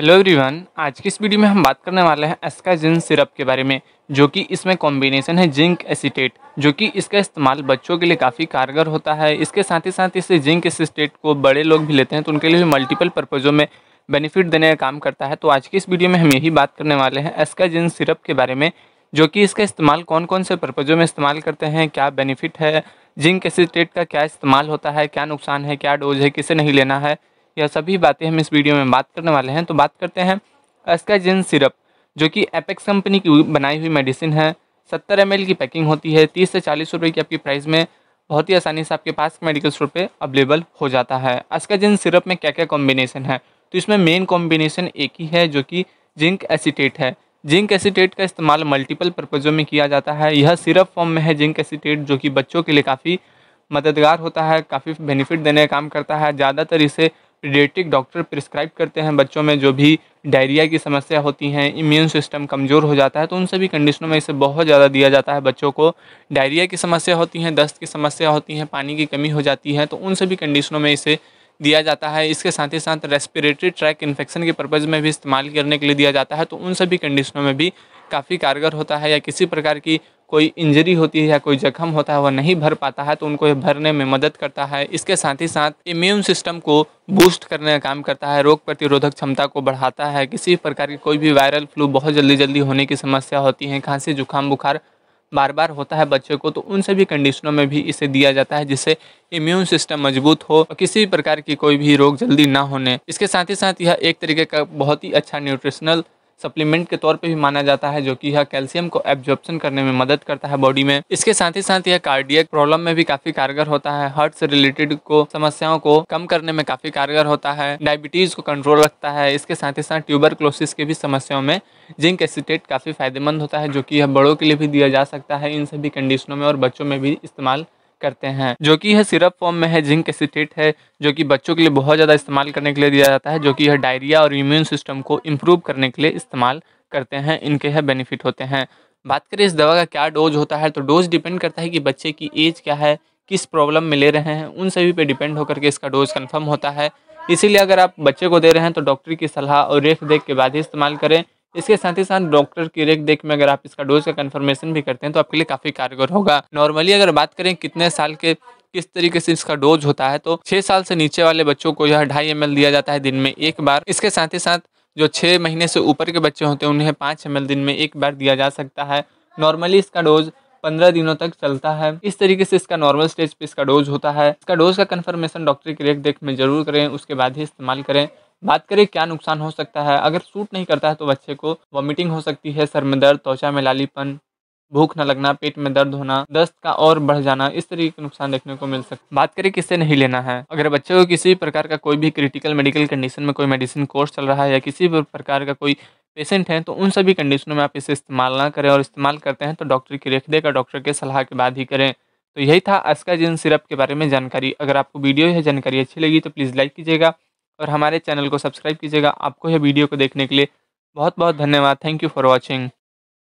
hello everyone आज की इस वीडियो में हम बात करने वाले हैं एस्का जिंक सिरप के बारे में जो कि इसमें कॉम्बिनेशन है जिंक एसीटेट जो कि इसका इस्तेमाल बच्चों के लिए काफ़ी कारगर होता है इसके साथ ही साथ इसे जिंक एसीटेट को बड़े लोग भी लेते हैं तो उनके लिए भी मल्टीपल पर्पज़ों में बेनिफिट देने का काम करता है तो आज की इस वीडियो में हम यही बात करने वाले हैं एस्का जिंक सिरप के बारे में जो कि इसका इस्तेमाल कौन कौन से पर्पज़ों में इस्तेमाल करते हैं क्या बेनिफिट है जिंक एसीटेट का क्या इस्तेमाल होता है क्या नुकसान है क्या डोज है किसे नहीं लेना है यह सभी बातें हम इस वीडियो में बात करने वाले हैं तो बात करते हैं एस्काजिन सिरप जो कि एपेक्स कंपनी की बनाई हुई मेडिसिन है सत्तर एम की पैकिंग होती है तीस से चालीस रुपये की आपकी प्राइस में बहुत ही आसानी से आपके पास मेडिकल स्टोर पर अवेलेबल हो जाता है एस्काजिन सिरप में क्या क्या कॉम्बिनेशन है तो इसमें मेन कॉम्बिनेशन एक ही है जो कि जिंक एसीटेट है जिंक एसीटेट का इस्तेमाल मल्टीपल पर्पज़ों में किया जाता है यह सिरप फॉर्म में है जिंक एसीटेट जो कि बच्चों के लिए काफ़ी मददगार होता है काफ़ी बेनिफिट देने का काम करता है ज़्यादातर इसे पीडियाट्रिक डॉक्टर प्रिस्क्राइब करते हैं बच्चों में जो भी डायरिया की समस्या होती हैं इम्यून सिस्टम कमज़ोर हो जाता है तो उन सभी कंडीशनों में इसे बहुत ज़्यादा दिया जाता है बच्चों को डायरिया की समस्या होती हैं दस्त की समस्या होती हैं पानी की कमी हो जाती है तो उन सभी कंडीशनों में इसे दिया जाता है इसके साथ ही साथ रेस्पिरेटरी ट्रैक इन्फेक्शन के पर्पज़ में भी इस्तेमाल करने के लिए दिया जाता है तो उन सभी कंडीशनों में भी काफ़ी कारगर होता है या किसी प्रकार की कोई इंजरी होती है या कोई जख्म होता है वह नहीं भर पाता है तो उनको यह भरने में मदद करता है इसके साथ ही साथ इम्यून सिस्टम को बूस्ट करने का काम करता है रोग प्रतिरोधक क्षमता को बढ़ाता है किसी प्रकार की कोई भी वायरल फ्लू बहुत जल्दी जल्दी होने की समस्या होती है खांसी जुकाम बुखार बार बार होता है बच्चे को तो उन सभी कंडीशनों में भी इसे दिया जाता है जिससे इम्यून सिस्टम मजबूत हो और किसी भी प्रकार की कोई भी रोग जल्दी ना होने इसके साथ ही साथ यह एक तरीके का बहुत ही अच्छा न्यूट्रिशनल सप्लीमेंट के तौर पे भी माना जाता है जो कि यह कैल्शियम को एब्जॉर्प्शन करने में मदद करता है बॉडी में इसके साथ ही साथ यह कार्डियक प्रॉब्लम में भी काफी कारगर होता है हार्ट से रिलेटेड को समस्याओं को कम करने में काफी कारगर होता है डायबिटीज को कंट्रोल रखता है इसके साथ ही साथ ट्यूबर के भी समस्याओं में जिंक एसिटेट काफी फायदेमंद होता है जो कि यह बड़ों के लिए भी दिया जा सकता है इन सभी कंडीशनों में और बच्चों में भी इस्तेमाल करते हैं जो कि यह सिरप फॉर्म में है जिंक एसिटेट है जो कि बच्चों के लिए बहुत ज़्यादा इस्तेमाल करने के लिए दिया जाता है जो कि यह डायरिया और इम्यून सिस्टम को इम्प्रूव करने के लिए इस्तेमाल करते हैं इनके यह बेनिफिट होते हैं बात करें इस दवा का क्या डोज होता है तो डोज डिपेंड करता है कि बच्चे की एज क्या है किस प्रॉब्लम में ले रहे हैं उन सभी पे डिपेंड होकर के इसका डोज कंफर्म होता है इसीलिए अगर आप बच्चे को दे रहे हैं तो डॉक्टर की सलाह और रेख देख के बाद ही इस्तेमाल करें इसके साथ ही साथ डॉक्टर की रेख देख में अगर आप इसका डोज का कन्फर्मेशन भी करते हैं तो आपके लिए काफ़ी कारगर होगा नॉर्मली अगर बात करें कितने साल के किस तरीके से इसका डोज होता है तो छह साल से नीचे वाले बच्चों को यह ढाई एम दिया जाता है दिन में एक बार इसके साथ ही साथ जो छः महीने से ऊपर के बच्चे होते हैं उन्हें पाँच एम दिन में एक बार दिया जा सकता है नॉर्मली इसका डोज पंद्रह दिनों तक चलता है इस तरीके से इसका नॉर्मल स्टेज पे इसका डोज होता है इसका डोज का कन्फर्मेशन डॉक्टर की रेख देख में जरूर करें उसके बाद ही इस्तेमाल करें बात करें क्या नुकसान हो सकता है अगर सूट नहीं करता है तो बच्चे को वॉमिटिंग हो सकती है सर में दर्द त्वचा में लालीपन भूख न लगना पेट में दर्द होना दस्त का और बढ़ जाना इस तरीके के नुकसान देखने को मिल सकता बात करें किससे नहीं लेना है अगर बच्चे को किसी भी प्रकार का कोई भी क्रिटिकल मेडिकल कंडीशन में कोई मेडिसिन कोर्स चल रहा है या किसी भी प्रकार का कोई पेशेंट है तो उन सभी कंडीशनों में आप इसे इस्तेमाल ना करें और इस्तेमाल करते हैं तो डॉक्टर की रेख और डॉक्टर के सलाह के बाद ही करें तो यही था अस्का जिन सिरप के बारे में जानकारी अगर आपको वीडियो यह जानकारी अच्छी लगी तो प्लीज़ लाइक कीजिएगा और हमारे चैनल को सब्सक्राइब कीजिएगा आपको यह वीडियो को देखने के लिए बहुत बहुत धन्यवाद थैंक यू फॉर वॉचिंग